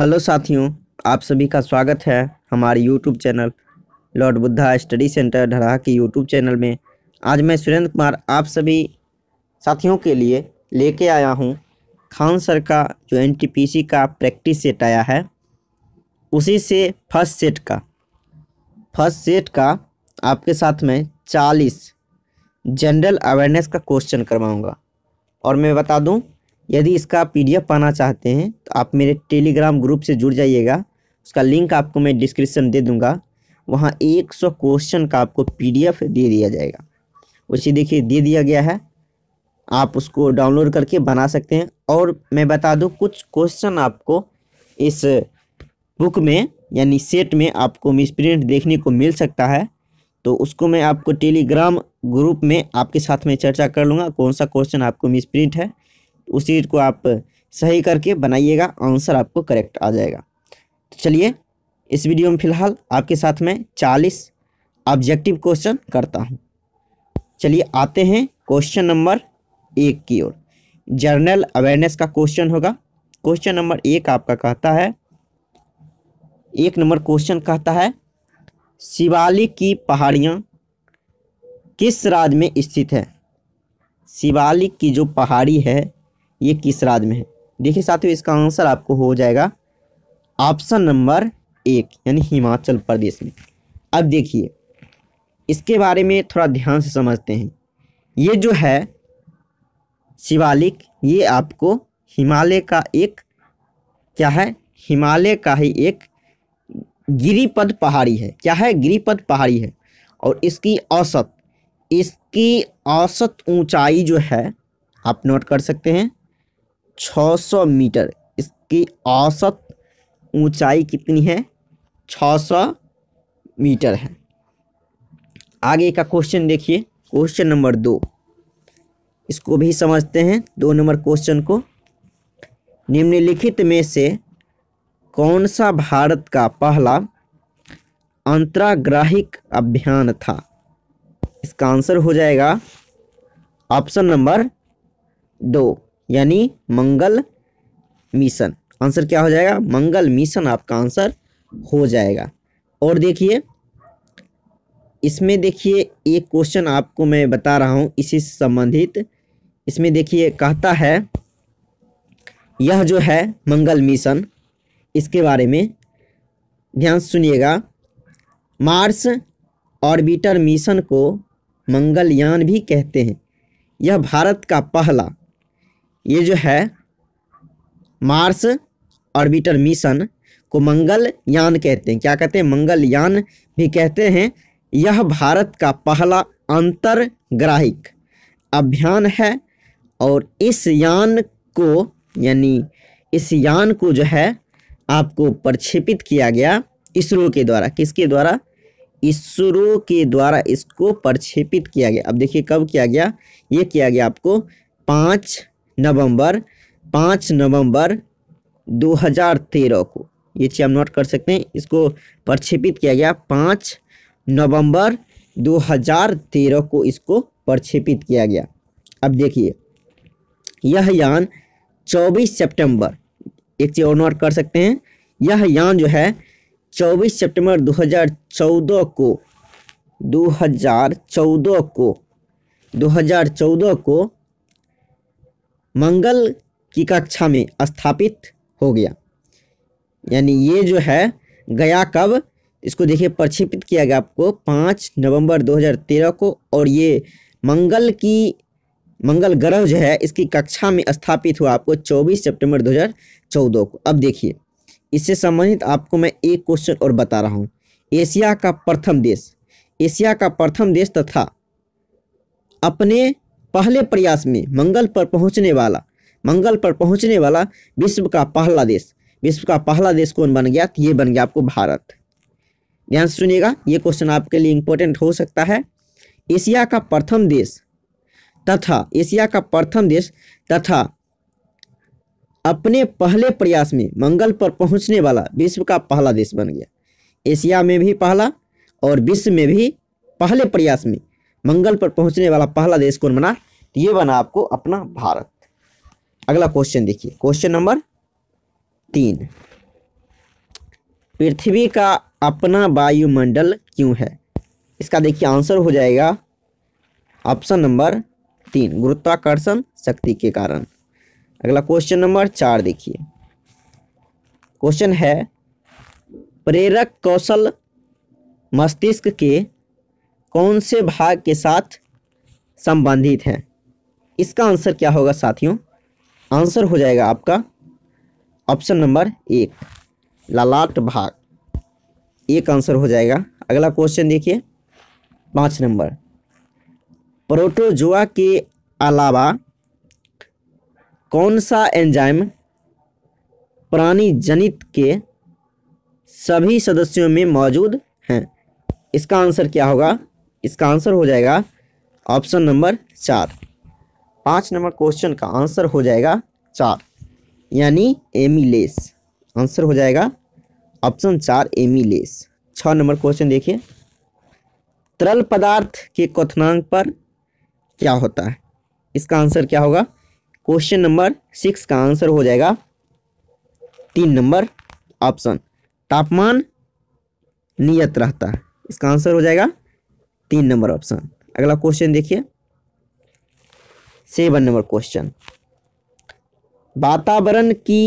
hello साथियों आप सभी का स्वागत है हमारे YouTube channel Lord Buddha study centre Dharaha के यूट्यूब चैनल में आज मैं सुरेंद्र कुमार आप सभी साथियों के लिए लेके आया हूँ खान सर का जो एनटीपीसी का प्रैक्टिस सेट आया है उसी से फर्स्ट सेट का फर्स्ट सेट का आपके साथ में चालीस जनरल अवेयरनेस का क्वेश्चन करवाऊँगा और मैं बता दूँ यदि इसका पीडीएफ पाना चाहते हैं तो आप मेरे टेलीग्राम ग्रुप से जुड़ जाइएगा उसका लिंक आपको मैं डिस्क्रिप्शन दे दूंगा वहाँ 100 क्वेश्चन का आपको पीडीएफ दे दिया जाएगा उसे देखिए दे दिया गया है आप उसको डाउनलोड करके बना सकते हैं और मैं बता दूँ कुछ क्वेश्चन आपको इस बुक में यानी सेट में आपको मिसप्रिंट देखने को मिल सकता है तो उसको मैं आपको टेलीग्राम ग्रुप में आपके साथ में चर्चा कर लूँगा कौन सा क्वेश्चन आपको मिसप्रिंट है उसी को आप सही करके बनाइएगा आंसर आपको करेक्ट आ जाएगा तो चलिए इस वीडियो में फ़िलहाल आपके साथ मैं चालीस ऑब्जेक्टिव क्वेश्चन करता हूँ चलिए आते हैं क्वेश्चन नंबर एक की ओर जर्नल अवेयरनेस का क्वेश्चन होगा क्वेश्चन नंबर एक आपका कहता है एक नंबर क्वेश्चन कहता है शिवालिक की पहाड़ियाँ किस राज्य में स्थित है शिवालिक की जो पहाड़ी है ये किस राज्य में है देखिए साथियों इसका आंसर आपको हो जाएगा ऑप्शन नंबर एक यानी हिमाचल प्रदेश में अब देखिए इसके बारे में थोड़ा ध्यान से समझते हैं ये जो है शिवालिक ये आपको हिमालय का एक क्या है हिमालय का ही एक गिरिपद पहाड़ी है क्या है गिरिपद पहाड़ी है और इसकी औसत इसकी औसत ऊंचाई जो है आप नोट कर सकते हैं 600 मीटर इसकी औसत ऊंचाई कितनी है 600 मीटर है आगे का क्वेश्चन देखिए क्वेश्चन नंबर दो इसको भी समझते हैं दो नंबर क्वेश्चन को निम्नलिखित में से कौन सा भारत का पहला अंतराग्राहिक अभियान था इसका आंसर हो जाएगा ऑप्शन नंबर दो यानी मंगल मिशन आंसर क्या हो जाएगा मंगल मिशन आपका आंसर हो जाएगा और देखिए इसमें देखिए एक क्वेश्चन आपको मैं बता रहा हूँ इसी संबंधित इसमें देखिए कहता है यह जो है मंगल मिशन इसके बारे में ध्यान सुनिएगा मार्स ऑर्बिटर मिशन को मंगलयान भी कहते हैं यह भारत का पहला ये जो है मार्स ऑर्बिटर मिशन को मंगल यान कहते हैं क्या कहते हैं मंगल यान भी कहते हैं यह भारत का पहला अंतरग्राहिक अभियान है और इस यान को यानी इस यान को जो है आपको प्रक्षेपित किया गया इसरो के द्वारा किसके द्वारा इसरो के द्वारा इसको प्रक्षेपित किया गया अब देखिए कब किया गया ये किया गया आपको पाँच नवंबर पाँच नवंबर 2013 को ये चीज़ हम नोट कर सकते हैं इसको प्रक्षेपित किया गया पाँच नवंबर 2013 को इसको प्रक्षेपित किया गया अब देखिए यह यान 24 सितंबर एक चीज़ और नोट कर सकते हैं यह यान जो है 24 सितंबर 2014 को 2014 को 2014 को मंगल की कक्षा में स्थापित हो गया यानी ये जो है गया कब इसको देखिए प्रक्षेपित किया गया आपको पाँच नवंबर 2013 को और ये मंगल की मंगल ग्रह जो है इसकी कक्षा में स्थापित हुआ आपको 24 सितंबर 2014 को अब देखिए इससे संबंधित आपको मैं एक क्वेश्चन और बता रहा हूँ एशिया का प्रथम देश एशिया का प्रथम देश तथा अपने पहले प्रयास में मंगल पर पहुंचने वाला मंगल पर पहुंचने वाला विश्व का पहला देश विश्व का पहला देश कौन बन गया ये बन गया आपको भारत ध्यान सुनिएगा ये क्वेश्चन आपके लिए इंपॉर्टेंट हो सकता है एशिया का प्रथम देश तथा एशिया का प्रथम देश तथा अपने पहले प्रयास में मंगल पर पहुंचने वाला विश्व का पहला देश बन गया एशिया में भी पहला और विश्व में भी पहले प्रयास में मंगल पर पहुंचने वाला पहला देश कौन बना ये बना आपको अपना भारत अगला क्वेश्चन देखिए क्वेश्चन नंबर तीन पृथ्वी का अपना वायुमंडल क्यों है इसका देखिए आंसर हो जाएगा ऑप्शन नंबर तीन गुरुत्वाकर्षण शक्ति के कारण अगला क्वेश्चन नंबर चार देखिए क्वेश्चन है प्रेरक कौशल मस्तिष्क के कौन से भाग के साथ संबंधित है इसका आंसर क्या होगा साथियों आंसर हो जाएगा आपका ऑप्शन नंबर एक ललाट भाग एक आंसर हो जाएगा अगला क्वेश्चन देखिए पाँच नंबर प्रोटोजोआ के अलावा कौन सा एंजाइम प्राणी जनित के सभी सदस्यों में मौजूद हैं इसका आंसर क्या होगा इसका आंसर हो जाएगा ऑप्शन नंबर चार पाँच नंबर क्वेश्चन का आंसर हो जाएगा चार यानी एमिलेस आंसर हो जाएगा ऑप्शन चार एमिलेस छः नंबर क्वेश्चन देखिए तरल पदार्थ के क्वथनांक पर क्या होता है इसका आंसर क्या होगा क्वेश्चन नंबर सिक्स का आंसर हो जाएगा तीन नंबर ऑप्शन तापमान नियत रहता है इसका आंसर हो जाएगा तीन नंबर ऑप्शन अगला क्वेश्चन देखिए सेवन नंबर क्वेश्चन वातावरण की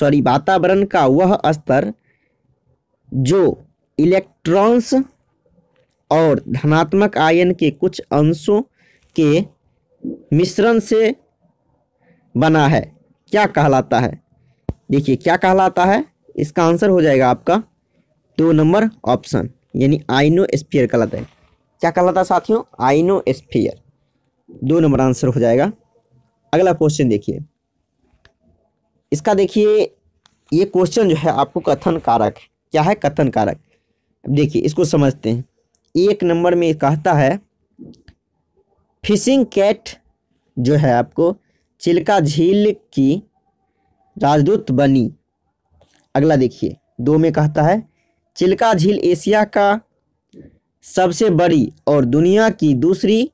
सॉरी वातावरण का वह स्तर जो इलेक्ट्रॉन्स और धनात्मक आयन के कुछ अंशों के मिश्रण से बना है क्या कहलाता है देखिए क्या कहलाता है इसका आंसर हो जाएगा आपका दो नंबर ऑप्शन यानी आइनो स्पीयर कहलाता है क्या कहलाता है साथियों आइनो स्फीयर दो नंबर आंसर हो जाएगा अगला क्वेश्चन देखिए इसका देखिए ये क्वेश्चन जो है आपको कथन कारक है क्या है कथन कारक देखिए इसको समझते हैं एक नंबर में कहता है फिशिंग कैट जो है आपको चिल्का झील की राजदूत बनी अगला देखिए दो में कहता है चिल्का झील एशिया का सबसे बड़ी और दुनिया की दूसरी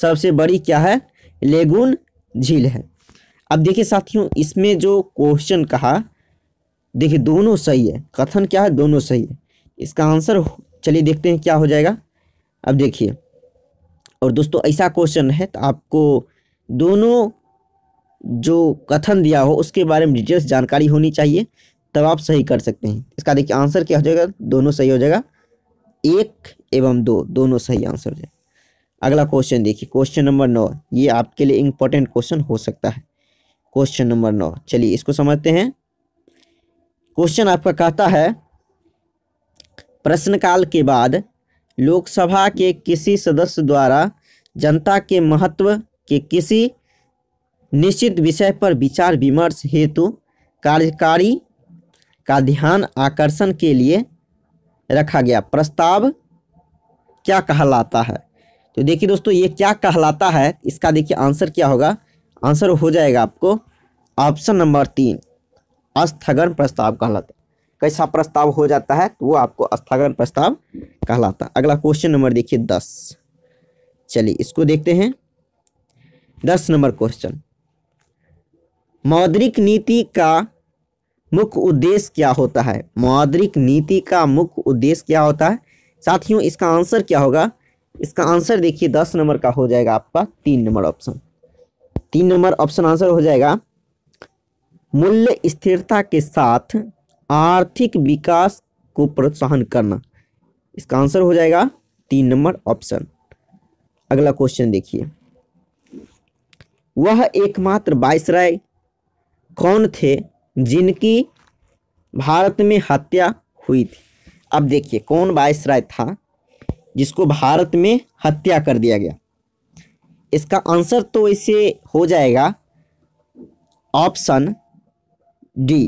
सबसे बड़ी क्या है लेगुन झील है अब देखिए साथियों इसमें जो क्वेश्चन कहा देखिए दोनों सही है कथन क्या है दोनों सही है इसका आंसर चलिए देखते हैं क्या हो जाएगा अब देखिए और दोस्तों ऐसा क्वेश्चन है तो आपको दोनों जो कथन दिया हो उसके बारे में डिटेल्स जानकारी होनी चाहिए तब आप सही कर सकते हैं इसका देखिए आंसर क्या हो जाएगा दोनों सही हो जाएगा एक एवं दो दोनों सही आंसर है अगला क्वेश्चन देखिए क्वेश्चन नंबर नौ ये आपके लिए इंपॉर्टेंट क्वेश्चन हो सकता है क्वेश्चन नंबर नौ चलिए इसको समझते हैं क्वेश्चन आपका कहता है प्रश्नकाल के बाद लोकसभा के किसी सदस्य द्वारा जनता के महत्व के किसी निश्चित विषय पर विचार विमर्श हेतु कार्यकारी का ध्यान आकर्षण के लिए रखा गया प्रस्ताव क्या कहलाता है तो देखिए दोस्तों ये क्या कहलाता है इसका देखिए आंसर क्या होगा आंसर हो जाएगा आपको ऑप्शन नंबर तीन स्थगन प्रस्ताव कहलाता है कैसा प्रस्ताव हो जाता है तो वो आपको स्थगन प्रस्ताव कहलाता है अगला क्वेश्चन नंबर देखिए दस चलिए इसको देखते हैं दस नंबर क्वेश्चन मौद्रिक नीति का मुख्य उद्देश्य क्या होता है मौद्रिक नीति का मुख्य उद्देश्य क्या होता है साथियों इसका आंसर क्या होगा इसका आंसर देखिए दस नंबर का हो जाएगा आपका तीन नंबर ऑप्शन तीन नंबर ऑप्शन आंसर हो जाएगा मूल्य स्थिरता के साथ आर्थिक विकास को प्रोत्साहन करना इसका आंसर हो जाएगा तीन नंबर ऑप्शन अगला क्वेश्चन देखिए वह एकमात्र वायसराय कौन थे जिनकी भारत में हत्या हुई थी अब देखिए कौन राय था जिसको भारत में हत्या कर दिया गया इसका आंसर तो इसे हो जाएगा ऑप्शन डी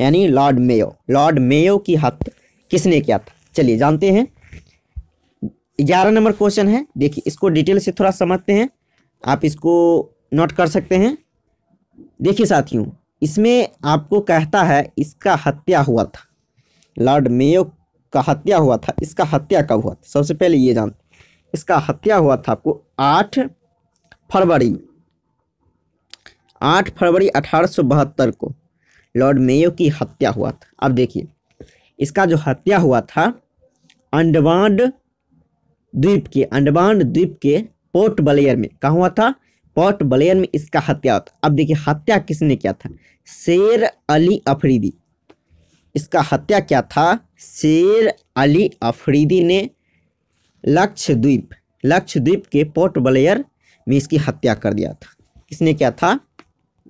यानी लॉर्ड मेयो लॉर्ड मेयो की हत्या किसने किया था चलिए जानते हैं ग्यारह नंबर क्वेश्चन है देखिए इसको डिटेल से थोड़ा समझते हैं आप इसको नोट कर सकते हैं देखिए साथियों इसमें आपको कहता है इसका हत्या हुआ था लॉर्ड मेयो का हत्या हुआ था इसका हत्या कब हुआ था सबसे पहले ये जानते इसका हत्या हुआ था आपको आठ फरवरी आठ फरवरी अठारह को लॉर्ड मेयो की हत्या हुआ था अब देखिए इसका जो हत्या हुआ था अंडमान द्वीप के अंडमान द्वीप के पोर्ट ब्लेयर में कहा हुआ था पोर्ट ब्लेयर में इसका हत्या होता अब देखिए हत्या किसने किया था शेर अली अफरीदी इसका हत्या क्या था शेर अली अफरीदी ने लक्षद्वीप लक्षद्वीप के पोर्ट ब्लेयर में इसकी हत्या कर दिया था किसने क्या था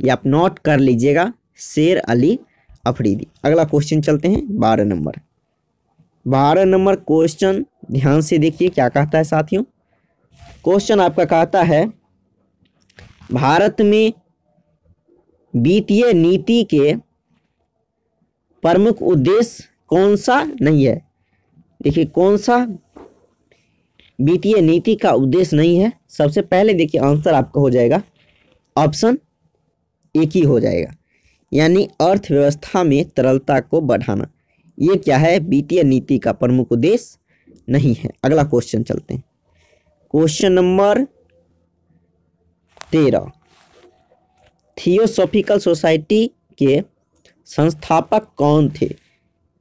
ये आप नोट कर लीजिएगा शेर अली अफरीदी अगला क्वेश्चन चलते हैं बारह नंबर बारह नंबर क्वेश्चन ध्यान से देखिए क्या कहता है साथियों क्वेश्चन आपका कहता है भारत में वित्तीय नीति के प्रमुख उद्देश्य कौन सा नहीं है देखिए कौन सा वित्तीय नीति का उद्देश्य नहीं है सबसे पहले देखिए आंसर आपका हो जाएगा ऑप्शन एक ही हो जाएगा यानी अर्थव्यवस्था में तरलता को बढ़ाना ये क्या है वित्तीय नीति का प्रमुख उद्देश्य नहीं है अगला क्वेश्चन चलते हैं क्वेश्चन नंबर तेरह थियोसॉफिकल सोसाइटी के संस्थापक कौन थे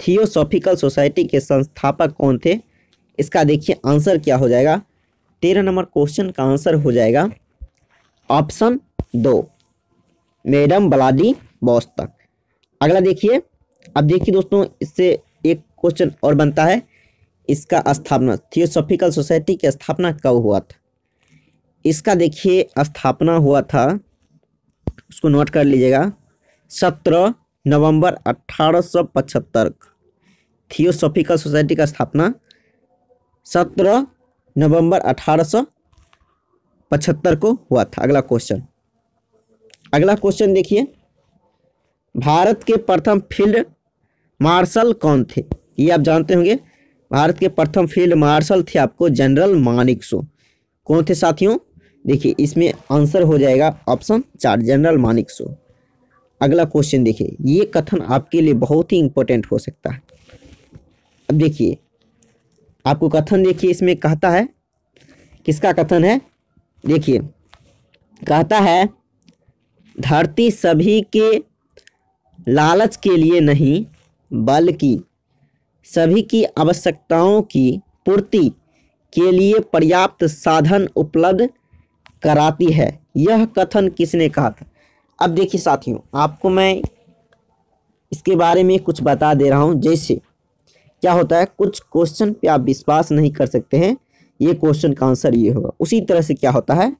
थियोसॉफिकल सोसाइटी के संस्थापक कौन थे इसका देखिए आंसर क्या हो जाएगा तेरह नंबर क्वेश्चन का आंसर हो जाएगा ऑप्शन दो मैडम बलादी बॉस तक अगला देखिए अब देखिए दोस्तों इससे एक क्वेश्चन और बनता है इसका स्थापना थियोसॉफिकल सोसाइटी की स्थापना कब हुआ था इसका देखिए स्थापना हुआ था उसको नोट कर लीजिएगा सत्रह नवंबर पचहत्तर थियोसॉफिकल सोसाइटी का स्थापना सत्रह नवंबर पचहत्तर को हुआ था अगला क्वेश्चन अगला क्वेश्चन देखिए भारत के प्रथम फील्ड मार्शल कौन थे ये आप जानते होंगे भारत के प्रथम फील्ड मार्शल थे आपको जनरल मानिक कौन थे साथियों देखिए इसमें आंसर हो जाएगा ऑप्शन चार जनरल मानिक शो अगला क्वेश्चन देखिए ये कथन आपके लिए बहुत ही इंपॉर्टेंट हो सकता है अब देखिए आपको कथन देखिए इसमें कहता है किसका कथन है देखिए कहता है धरती सभी के लालच के लिए नहीं बल्कि सभी की आवश्यकताओं की पूर्ति के लिए पर्याप्त साधन उपलब्ध कराती है यह कथन किसने कहा था अब देखिए साथियों आपको मैं इसके बारे में कुछ बता दे रहा हूँ जैसे क्या होता है कुछ क्वेश्चन पे आप विश्वास नहीं कर सकते हैं ये क्वेश्चन का आंसर ये होगा उसी तरह से क्या होता है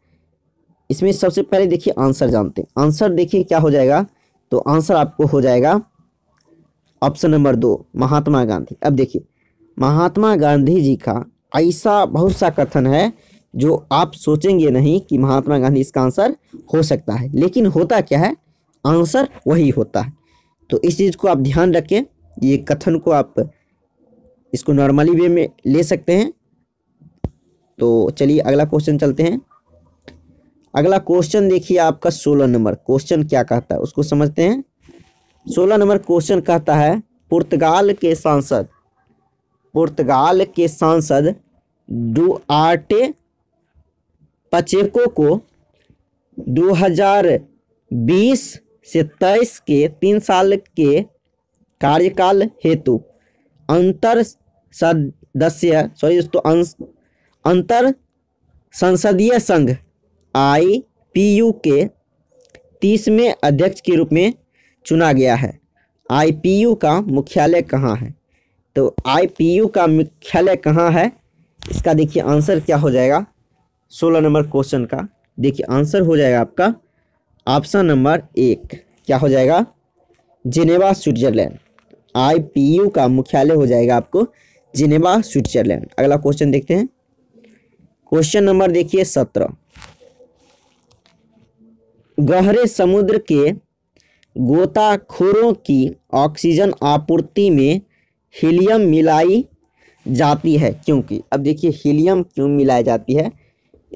इसमें सबसे पहले देखिए आंसर जानते हैं आंसर देखिए क्या हो जाएगा तो आंसर आपको हो जाएगा ऑप्शन नंबर दो महात्मा गांधी अब देखिए महात्मा गांधी जी का ऐसा बहुत सा कथन है जो आप सोचेंगे नहीं कि महात्मा गांधी इसका आंसर हो सकता है लेकिन होता क्या है आंसर वही होता है तो इस चीज़ को आप ध्यान रखें ये कथन को आप इसको नॉर्मली वे में ले सकते हैं तो चलिए अगला क्वेश्चन चलते हैं अगला क्वेश्चन देखिए आपका सोलह नंबर क्वेश्चन क्या कहता है उसको समझते हैं सोलह नंबर क्वेश्चन कहता है पुर्तगाल के सांसद पुर्तगाल के सांसद डुआर्टे पचेको को 2020 से तेईस के तीन साल के कार्यकाल हेतु अंतर सदस्य सॉरी दोस्तों अंतर संसदीय संघ आई पी यू के तीसवें अध्यक्ष के रूप में चुना गया है आई पी यू का मुख्यालय कहाँ है तो आई पी यू का मुख्यालय कहाँ है इसका देखिए आंसर क्या हो जाएगा सोलह नंबर क्वेश्चन का देखिए आंसर हो जाएगा आपका ऑप्शन नंबर एक क्या हो जाएगा जिनेवा स्विट्जरलैंड आई का मुख्यालय हो जाएगा आपको जिनेवा स्विट्जरलैंड अगला क्वेश्चन देखते हैं क्वेश्चन नंबर देखिए सत्रह गहरे समुद्र के गोताखोरों की ऑक्सीजन आपूर्ति में हीलियम मिलाई जाती है क्योंकि अब देखिए हीलियम क्यों मिलाई जाती है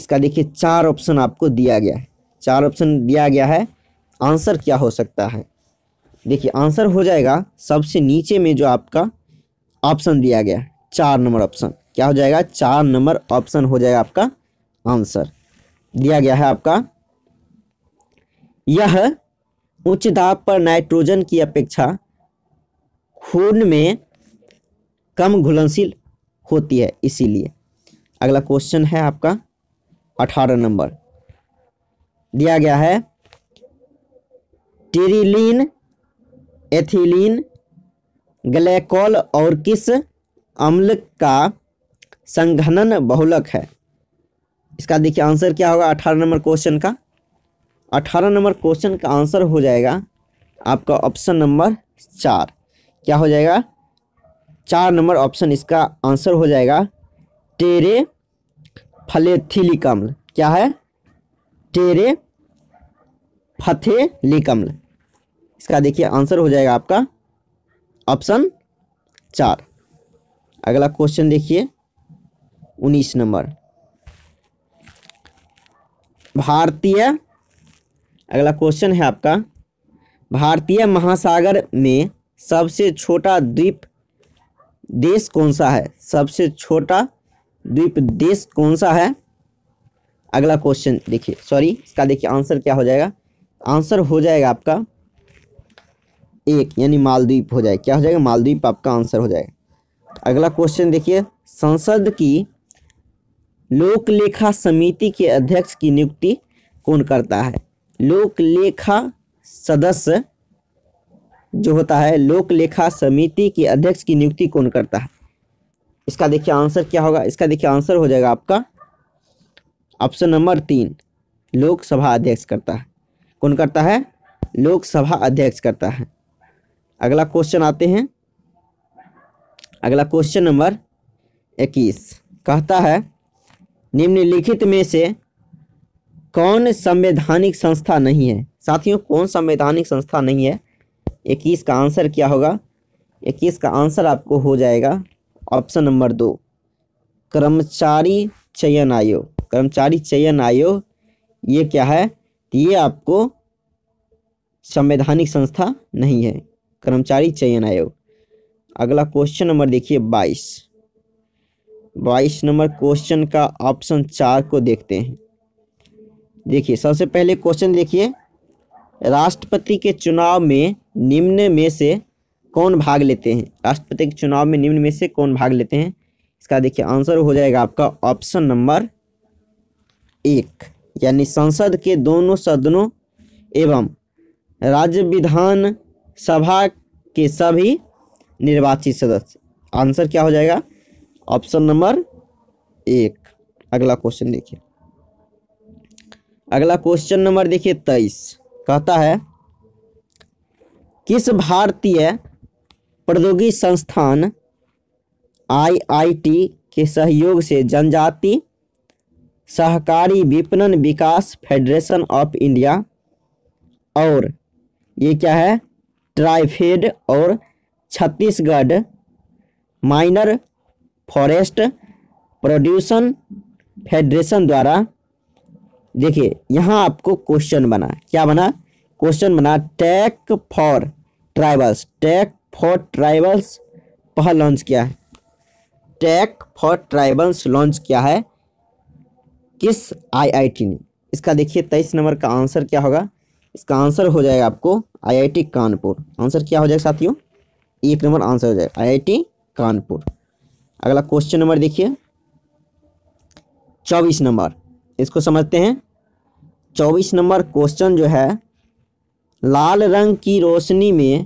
इसका देखिए चार ऑप्शन आपको दिया गया है चार ऑप्शन दिया गया है आंसर क्या हो सकता है देखिए आंसर हो जाएगा सबसे नीचे में जो आपका ऑप्शन दिया गया है चार नंबर ऑप्शन क्या हो जाएगा चार नंबर ऑप्शन हो जाएगा आपका आंसर दिया गया है आपका यह उच्च दाब पर नाइट्रोजन की अपेक्षा खून में कम घुलनशील होती है इसीलिए अगला क्वेश्चन है आपका अठारह नंबर दिया गया है टीरिलीन एथिलीन ग्लैकोल और किस अम्ल का संघनन बहुलक है इसका देखिए आंसर क्या होगा अठारह नंबर क्वेश्चन का अठारह नंबर क्वेश्चन का आंसर हो जाएगा आपका ऑप्शन नंबर चार क्या हो जाएगा चार नंबर ऑप्शन इसका आंसर हो जाएगा टेरे फलेथिलिक अम्ल क्या है टेरे फथेलिक अम्ल इसका देखिए आंसर हो जाएगा आपका ऑप्शन चार अगला क्वेश्चन देखिए उन्नीस नंबर भारतीय अगला क्वेश्चन है आपका भारतीय महासागर में सबसे छोटा द्वीप देश कौन सा है सबसे छोटा द्वीप देश कौन सा है अगला क्वेश्चन देखिए सॉरी इसका देखिए आंसर क्या हो जाएगा आंसर हो जाएगा आपका एक यानी मालदीप हो जाएगा क्या हो जाएगा मालदीप आपका आंसर हो जाएगा अगला क्वेश्चन देखिए संसद की लोक लेखा समिति के अध्यक्ष की नियुक्ति कौन करता है लोक लेखा सदस्य जो होता है लोक लेखा समिति के अध्यक्ष की नियुक्ति कौन करता है इसका देखिए आंसर क्या होगा इसका देखिए आंसर हो जाएगा आपका ऑप्शन नंबर तीन लोकसभा अध्यक्ष करता है कौन करता है लोकसभा अध्यक्ष करता है अगला क्वेश्चन आते हैं अगला क्वेश्चन नंबर इक्कीस कहता है निम्नलिखित में से कौन संवैधानिक संस्था नहीं है साथियों कौन संवैधानिक संस्था नहीं है इक्कीस का आंसर क्या होगा इक्कीस का आंसर आपको हो जाएगा ऑप्शन नंबर दो कर्मचारी चयन आयोग कर्मचारी चयन आयोग ये क्या है ये आपको संवैधानिक संस्था नहीं है कर्मचारी चयन आयोग अगला क्वेश्चन नंबर देखिए बाईस बाईस नंबर क्वेश्चन का ऑप्शन चार को देखते हैं देखिए सबसे पहले क्वेश्चन देखिए राष्ट्रपति के चुनाव में निम्न में से कौन भाग लेते हैं राष्ट्रपति के चुनाव में निम्न में से कौन भाग लेते हैं इसका देखिए आंसर हो जाएगा आपका ऑप्शन नंबर एक यानी संसद के दोनों सदनों एवं राज्य विधान सभा के सभी निर्वाचित सदस्य आंसर क्या हो जाएगा ऑप्शन नंबर एक अगला क्वेश्चन देखिए अगला क्वेश्चन नंबर देखिए तेईस कहता है किस भारतीय प्रौद्योगिकी संस्थान आईआईटी के सहयोग से जनजाति सहकारी विपणन विकास फेडरेशन ऑफ इंडिया और ये क्या है ट्राइफेड और Chhattisgarh minor forest production federation द्वारा देखिए यहाँ आपको क्वेश्चन बना क्या बना क्वेश्चन बना tech for tribals tech for tribals पहल लॉन्च किया है टैक फॉर ट्राइबल्स लॉन्च किया है किस आईआईटी ने इसका देखिए तेईस नंबर का आंसर क्या होगा इसका आंसर हो जाएगा आपको आईआईटी कानपुर आंसर क्या हो जाएगा साथियों एक नंबर आंसर हो जाएगा आईआईटी कानपुर अगला क्वेश्चन नंबर देखिए चौबीस नंबर इसको समझते हैं चौबीस नंबर क्वेश्चन जो है लाल रंग की रोशनी में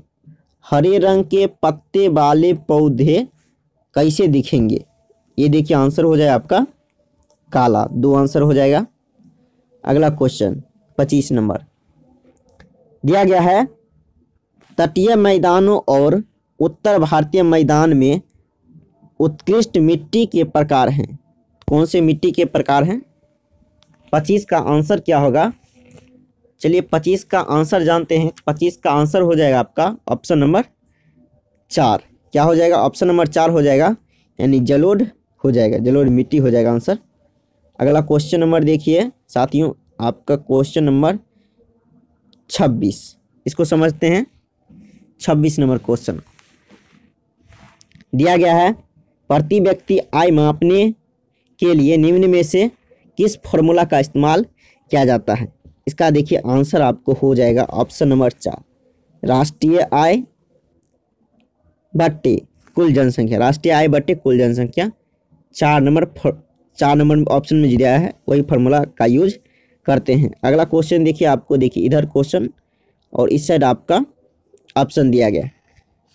हरे रंग के पत्ते वाले पौधे कैसे दिखेंगे ये देखिए आंसर हो जाए आपका काला दो आंसर हो जाएगा अगला क्वेश्चन पच्चीस नंबर दिया गया है तटीय मैदानों और उत्तर भारतीय मैदान में उत्कृष्ट मिट्टी के प्रकार हैं कौन से मिट्टी के प्रकार हैं पच्चीस का आंसर क्या होगा चलिए पच्चीस का आंसर जानते हैं पच्चीस का आंसर हो जाएगा आपका ऑप्शन नंबर चार क्या हो जाएगा ऑप्शन नंबर चार हो जाएगा यानी जलोड हो जाएगा जलोड मिट्टी हो जाएगा आंसर अगला क्वेश्चन नंबर देखिए साथियों आपका क्वेश्चन नंबर छब्बीस इसको समझते हैं छब्बीस नंबर क्वेश्चन दिया गया है प्रति व्यक्ति आय मापने के लिए निम्न में से किस फॉर्मूला का इस्तेमाल किया जाता है इसका देखिए आंसर आपको हो जाएगा ऑप्शन नंबर चार राष्ट्रीय आय बट्टे कुल जनसंख्या राष्ट्रीय आय बट्टे कुल जनसंख्या चार नंबर चार नंबर ऑप्शन में दिया है वही फार्मूला का यूज करते हैं अगला क्वेश्चन देखिए आपको देखिए इधर क्वेश्चन और इस साइड आपका ऑप्शन दिया गया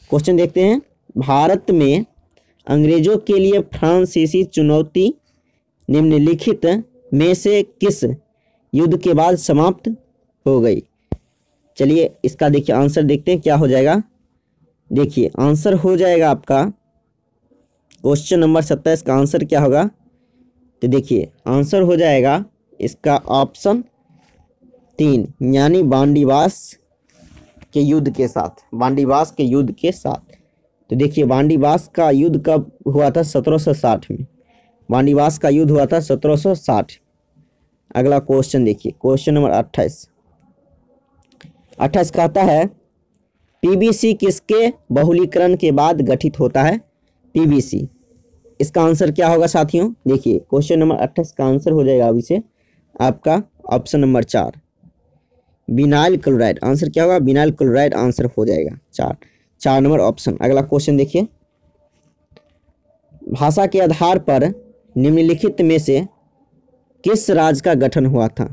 क्वेश्चन देखते हैं भारत में अंग्रेजों के लिए फ्रांसीसी चुनौती निम्नलिखित में से किस युद्ध के बाद समाप्त हो गई चलिए इसका देखिए आंसर देखते हैं क्या हो जाएगा देखिए आंसर हो जाएगा आपका क्वेश्चन नंबर सत्ताईस का आंसर क्या होगा तो देखिए आंसर हो जाएगा इसका ऑप्शन तीन यानी बांडीवास के युद्ध के साथ बांडीवास के युद्ध के साथ तो देखिए बांडीवास का युद्ध कब हुआ था साठ में बांडीवास का युद्ध हुआ था साठ अगला क्वेश्चन देखिए क्वेश्चन नंबर अट्ठाईस अट्ठाईस कहता है पीबीसी किसके बहुलीकरण के बाद गठित होता है पीबीसी इसका आंसर क्या होगा साथियों देखिए क्वेश्चन नंबर अट्ठाईस का आंसर हो जाएगा अभी से आपका ऑप्शन नंबर चार बिनाइल क्लोराइड आंसर क्या होगा बिनाइल क्लोराइड आंसर हो जाएगा चार चार नंबर ऑप्शन अगला क्वेश्चन देखिए भाषा के आधार पर निम्नलिखित में से किस राज्य का गठन हुआ था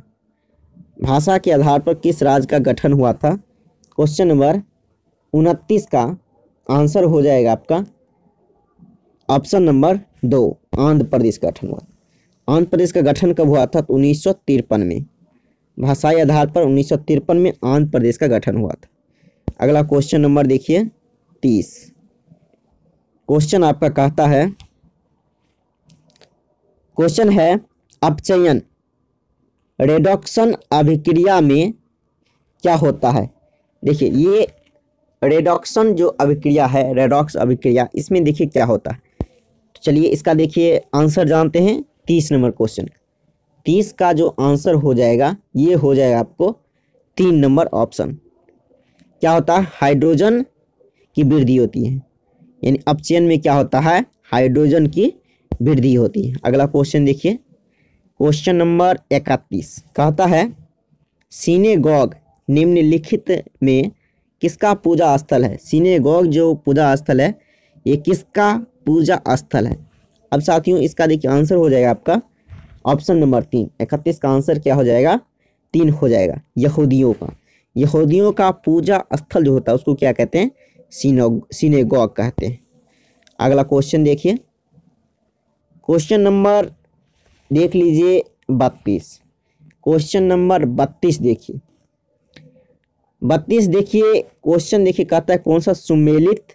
भाषा के आधार पर किस राज्य का गठन हुआ था क्वेश्चन नंबर उनतीस का आंसर हो जाएगा आपका ऑप्शन नंबर दो आंध्र प्रदेश का गठन हुआ आंध्र प्रदेश का गठन कब हुआ था सौ उन्नीस में भाषाई आधार पर उन्नीस में आंध्र प्रदेश का गठन हुआ था अगला क्वेश्चन नंबर देखिए तीस क्वेश्चन आपका कहता है क्वेश्चन है अपचयन रेडॉक्सन अभिक्रिया में क्या होता है देखिए ये रेडॉक्शन जो अभिक्रिया है रेडॉक्स अभिक्रिया इसमें देखिए क्या होता है तो चलिए इसका देखिए आंसर जानते हैं तीस नंबर क्वेश्चन तीस का जो आंसर हो जाएगा ये हो जाएगा आपको तीन नंबर ऑप्शन क्या होता है हाइड्रोजन की वृद्धि होती है यानी अपचयन में क्या होता है हाइड्रोजन की वृद्धि होती है अगला क्वेश्चन देखिए क्वेश्चन नंबर इकतीस कहता है सीनेगॉग निम्नलिखित में किसका पूजा स्थल है सीनेगॉग जो पूजा स्थल है ये किसका पूजा स्थल है अब साथियों इसका देखिए आंसर हो जाएगा आपका ऑप्शन नंबर तीन इकतीस का आंसर क्या हो जाएगा तीन हो जाएगा यहूदियों का यहूदियों का पूजा स्थल जो होता है उसको क्या कहते हैं सीनो सीनेगॉग कहते हैं अगला क्वेश्चन देखिए क्वेश्चन नंबर देख लीजिए बत्तीस क्वेश्चन नंबर बत्तीस देखिए बत्तीस देखिए क्वेश्चन देखिए कहता है कौन सा सुमेलित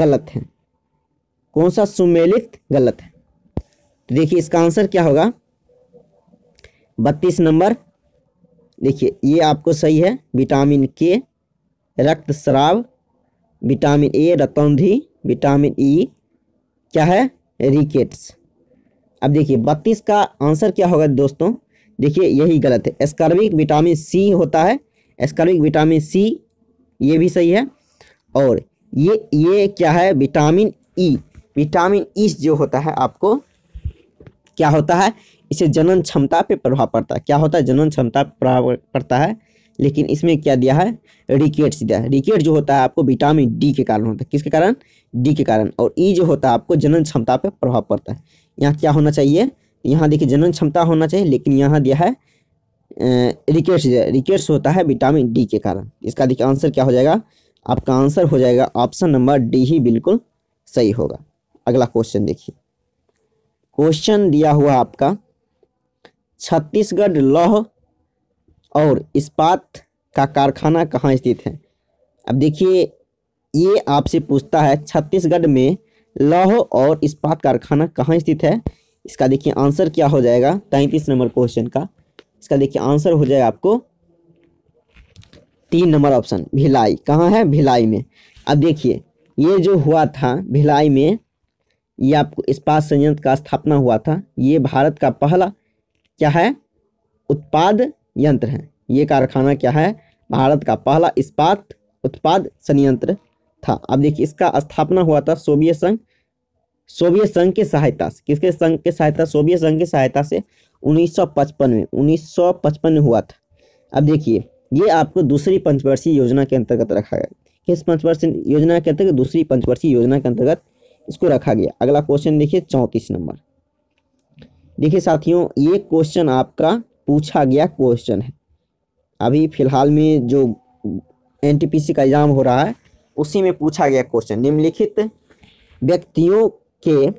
गलत है कौन सा सुमेलित गलत है तो देखिए इसका आंसर क्या होगा बत्तीस नंबर देखिए ये आपको सही है विटामिन के रक्त शराब विटामिन ए रतौंधी विटामिन ई e, क्या है रिकेट्स अब देखिए बत्तीस का आंसर क्या होगा दोस्तों देखिए यही गलत है एस्कार्बिक विटामिन सी होता है एस्कार्बिक विटामिन सी ये भी सही है और ये ये क्या है विटामिन ई विटामिन ई जो होता है आपको क्या होता है इसे जनन क्षमता पे प्रभाव पड़ता है क्या होता है जनन क्षमता पर प्रभाव पड़ता है लेकिन इसमें क्या दिया है रिकेट्स दिया है रिकेट जो होता है आपको विटामिन डी के कारण होता है किसके कारण डी के कारण और ई जो होता है आपको जनन क्षमता पर प्रभाव पड़ता है यहाँ क्या होना चाहिए यहाँ देखिए जनन क्षमता होना चाहिए लेकिन यहाँ दिया है रिकेट्स रिकेट्स होता है विटामिन डी के कारण इसका देखिए आंसर क्या हो जाएगा आपका आंसर हो जाएगा ऑप्शन नंबर डी ही बिल्कुल सही होगा अगला क्वेश्चन देखिए क्वेश्चन दिया हुआ आपका छत्तीसगढ़ लौह और इस्पात का कारखाना कहाँ स्थित है अब देखिए ये आपसे पूछता है छत्तीसगढ़ में लौह और इस्पात कारखाना कहाँ स्थित है इसका देखिए आंसर क्या हो जाएगा तैंतीस नंबर क्वेश्चन का इसका देखिए आंसर हो जाएगा आपको तीन नंबर ऑप्शन भिलाई कहाँ है भिलाई में अब देखिए ये जो हुआ था भिलाई में ये आपको इस्पात संयंत्र का स्थापना हुआ था ये भारत का पहला क्या है उत्पाद यंत्र है ये कारखाना क्या है भारत का पहला इस्पात उत्पाद संयंत्र था अब देखिए इसका स्थापना हुआ था सोवियत संघ सोवियत संघ की सहायता से किसके संघ के सहायता सोवियत संघ की सहायता से 1955 में 1955 में हुआ था अब देखिए ये आपको दूसरी पंचवर्षीय योजना के अंतर्गत रखा गया किस पंचवर्षीय योजना के अंतर्गत दूसरी पंचवर्षीय योजना के अंतर्गत इसको रखा गया अगला क्वेश्चन देखिए चौंतीस नंबर देखिए साथियों ये क्वेश्चन आपका पूछा गया क्वेश्चन है अभी फिलहाल में जो एन का एग्ज़ाम हो रहा है उसी में पूछा गया क्वेश्चन निम्नलिखित व्यक्तियों के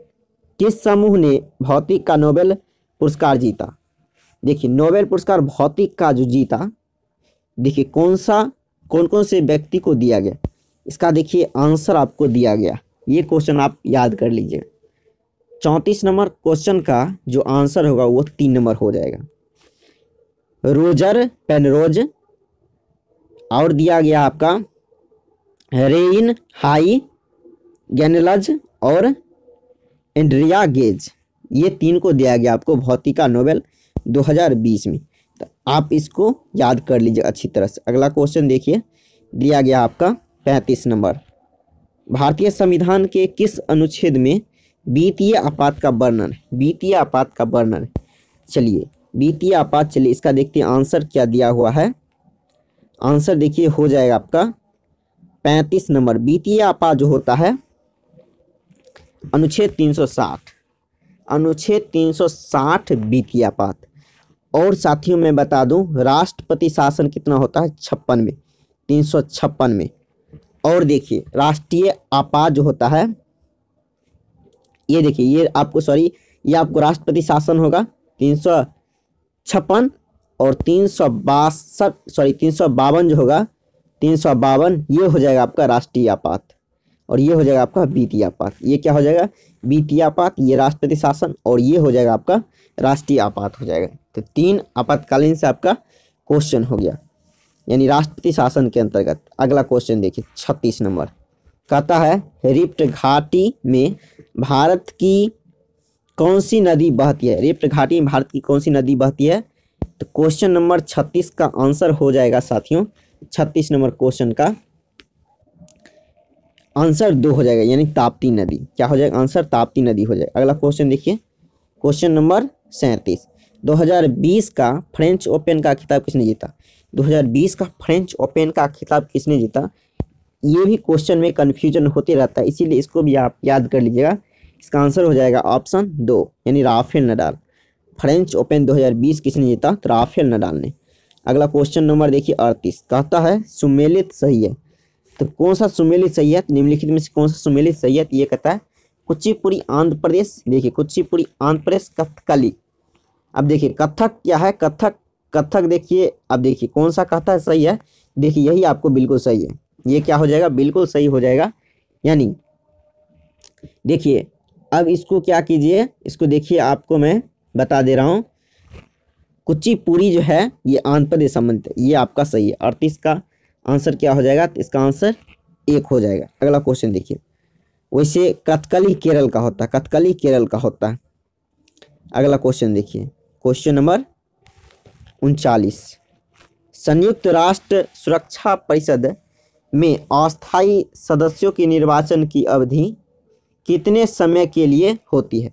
किस समूह ने भौतिक का नोबेल पुरस्कार जीता देखिए नोबेल पुरस्कार भौतिक का जो जीता देखिए कौन सा कौन कौन से व्यक्ति को दिया गया इसका देखिए आंसर आपको दिया गया ये क्वेश्चन आप याद कर लीजिए चौंतीस नंबर क्वेश्चन का जो आंसर होगा वो तीन नंबर हो जाएगा रोजर पेनरोज और दिया गया आपका रेइन हाई गैनलज और एंड्रिया गेज ये तीन को दिया गया आपको भौतिका नोबेल 2020 में तो आप इसको याद कर लीजिए अच्छी तरह से अगला क्वेश्चन देखिए दिया गया आपका पैंतीस नंबर भारतीय संविधान के किस अनुच्छेद में वित्तीय आपात का वर्णन वित्तीय आपात का वर्णन चलिए वित्तीय आपात चलिए इसका देखते हैं आंसर क्या दिया हुआ है आंसर देखिए हो जाएगा आपका पैंतीस नंबर वित्तीय आपात जो होता है अनुच्छेद 360 अनुच्छेद 360 वित्तीय आपात और साथियों मैं बता दूं राष्ट्रपति शासन कितना होता है छप्पन में तीन सौ छप्पन में और देखिए राष्ट्रीय आपात जो होता है ये देखिए ये आपको सॉरी ये आपको राष्ट्रपति शासन होगा तीन सौ छप्पन और तीन सौ बासठ सॉरी तीन सौ बावन जो होगा तीन सौ बावन ये हो जाएगा आपका राष्ट्रीय आपात और ये हो जाएगा आपका वित्तीय आपात ये क्या हो जाएगा वित्तीय आपात ये राष्ट्रपति शासन और ये हो जाएगा आपका राष्ट्रीय आपात हो जाएगा तो तीन आपातकालीन से आपका क्वेश्चन हो गया यानी राष्ट्रपति शासन के अंतर्गत अगला क्वेश्चन देखिए छत्तीस नंबर कहता है रिप्ट घाटी में भारत की कौन सी नदी बहती है रिप्ट घाटी में भारत की कौन सी नदी बहती है तो क्वेश्चन नंबर छत्तीस का आंसर हो जाएगा साथियों छत्तीस नंबर क्वेश्चन का आंसर दो हो जाएगा यानी ताप्ती नदी क्या हो जाएगा आंसर ताप्ती नदी हो जाएगा अगला क्वेश्चन देखिए क्वेश्चन नंबर सैंतीस 2020 का फ्रेंच ओपन का खिताब किसने जीता 2020 का फ्रेंच ओपन का खिताब किसने जीता ये भी क्वेश्चन में कन्फ्यूजन होते रहता है इसीलिए इसको भी आप याद कर लीजिएगा इसका आंसर हो जाएगा ऑप्शन दो यानी राफेल नडाल फ्रेंच ओपन बीस किसने जीता तो राफेल नडाल ने अगला क्वेश्चन नंबर देखिए अड़तीस कहता है सुमेलित सही है तो कौन सा सुमेलित सही है निम्नलिखित में से कौन सा सुमेलित सही है ये कहता है कुचिपुरी आंध्र प्रदेश देखिए कुचिपुरी आंध्र प्रदेश कथकली अब देखिए कथक क्या है कथक कथक देखिए अब देखिए कौन सा कहता है सही है देखिए यही आपको बिल्कुल सही है ये क्या हो जाएगा बिल्कुल सही हो जाएगा यानी देखिए अब इसको क्या कीजिए इसको देखिए आपको मैं बता दे रहा हूँ कुचिपुरी जो है ये आंध्र प्रदेश संबंधित है ये आपका सही है अड़तीस का आंसर क्या हो जाएगा तो इसका आंसर एक हो जाएगा अगला क्वेश्चन देखिए वैसे कथकली केरल का होता है कथकली केरल का होता है अगला क्वेश्चन देखिए क्वेश्चन नंबर उनचालीस संयुक्त राष्ट्र सुरक्षा परिषद में अस्थायी सदस्यों के निर्वाचन की अवधि कितने समय के लिए होती है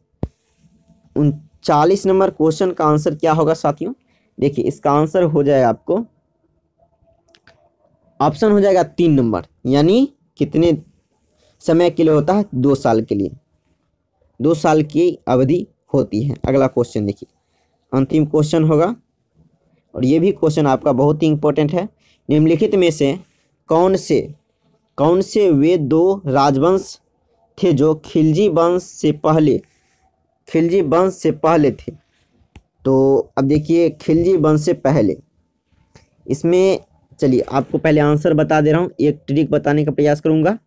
उन चालीस नंबर क्वेश्चन का आंसर क्या होगा साथियों देखिए इसका आंसर हो जाएगा आपको ऑप्शन हो जाएगा तीन नंबर यानी कितने समय के लिए होता है दो साल के लिए दो साल की अवधि होती है अगला क्वेश्चन देखिए अंतिम क्वेश्चन होगा और ये भी क्वेश्चन आपका बहुत ही इंपॉर्टेंट है निम्नलिखित में से कौन से कौन से वे दो राजवंश थे जो खिलजी वंश से पहले खिलजी वंश से पहले थे तो अब देखिए खिलजी वंश से पहले इसमें चलिए आपको पहले आंसर बता दे रहा हूँ एक ट्रिक बताने का प्रयास करूँगा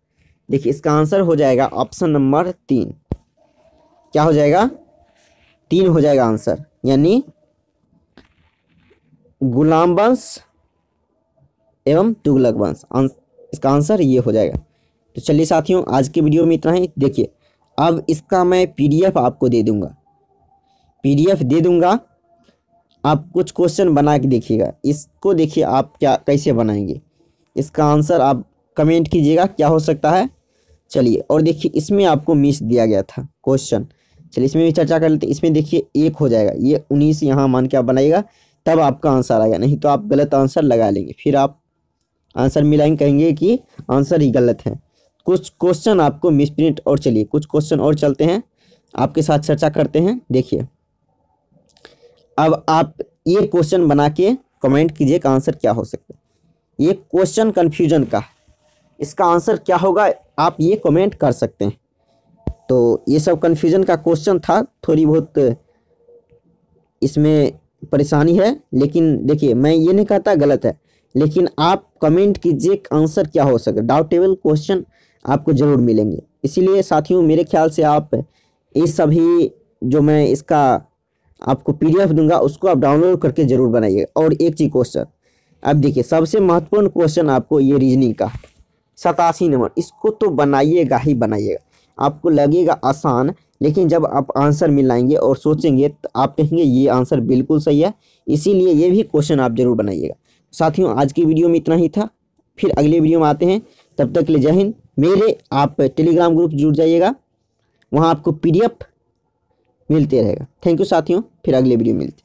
देखिए इसका आंसर हो जाएगा ऑप्शन नंबर तीन क्या हो जाएगा तीन हो जाएगा आंसर यानी गुलाम वंश एवं तुगलक वंश इसका आंसर ये हो जाएगा तो चलिए साथियों आज के वीडियो में इतना ही देखिए अब इसका मैं पीडीएफ आपको दे दूंगा पीडीएफ दे दूंगा आप कुछ क्वेश्चन बना के देखिएगा इसको देखिए आप क्या कैसे बनाएंगे इसका आंसर आप कमेंट कीजिएगा क्या हो सकता है चलिए और देखिए इसमें आपको मिस दिया गया था क्वेश्चन चलिए इसमें भी चर्चा कर लेते इसमें देखिए एक हो जाएगा ये उन्नीस यहाँ मान के आप बनाइएगा तब आपका आंसर आएगा नहीं तो आप गलत आंसर लगा लेंगे फिर आप आंसर मिलाएंगे कहेंगे कि आंसर ही गलत है कुछ क्वेश्चन आपको मिसप्रिंट और चलिए कुछ क्वेश्चन और चलते हैं आपके साथ चर्चा करते हैं देखिए अब आप ये क्वेश्चन बना के कमेंट कीजिए का आंसर क्या हो सकता है ये क्वेश्चन कन्फ्यूजन का इसका आंसर क्या होगा आप ये कमेंट कर सकते हैं तो ये सब कन्फ्यूजन का क्वेश्चन था थोड़ी बहुत इसमें परेशानी है लेकिन देखिए मैं ये नहीं कहता गलत है लेकिन आप कमेंट कीजिए आंसर क्या हो सके डाउटेबल क्वेश्चन आपको ज़रूर मिलेंगे इसीलिए साथियों मेरे ख्याल से आप इस सभी जो मैं इसका आपको पीडीएफ दूंगा उसको आप डाउनलोड करके ज़रूर बनाइएगा और एक चीज़ क्वेश्चन अब देखिए सबसे महत्वपूर्ण क्वेश्चन आपको ये रीजनिंग का सतासी नंबर इसको तो बनाइएगा ही बनाइएगा आपको लगेगा आसान लेकिन जब आप आंसर मिलाएंगे और सोचेंगे तो आप कहेंगे ये आंसर बिल्कुल सही है इसीलिए ये भी क्वेश्चन आप ज़रूर बनाइएगा साथियों आज की वीडियो में इतना ही था फिर अगले वीडियो में आते हैं तब तक के लिए जय हिंद मेरे आप टेलीग्राम ग्रुप जुड़ जाइएगा वहाँ आपको पीडीएफ मिलते रहेगा थैंक यू साथियों फिर अगले वीडियो मिलते